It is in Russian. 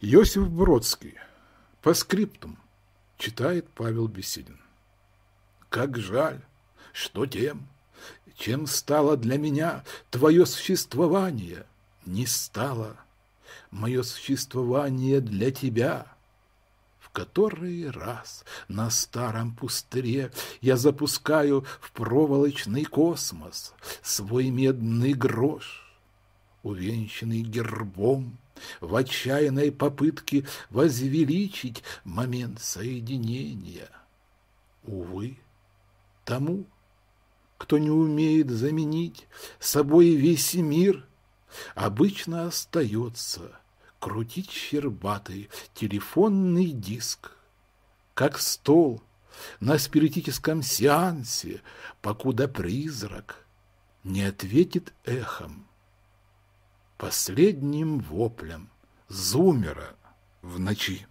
Иосиф Бродский. По скриптум. Читает Павел Беседин. Как жаль, что тем, чем стало для меня твое существование, не стало мое существование для тебя. В который раз на старом пустыре я запускаю в проволочный космос свой медный грош, увенчанный гербом, в отчаянной попытке возвеличить момент соединения. Увы, тому, кто не умеет заменить собой весь мир, обычно остается крутить щербатый телефонный диск, как стол на спиритическом сеансе, покуда призрак не ответит эхом последним воплем зумера в ночи.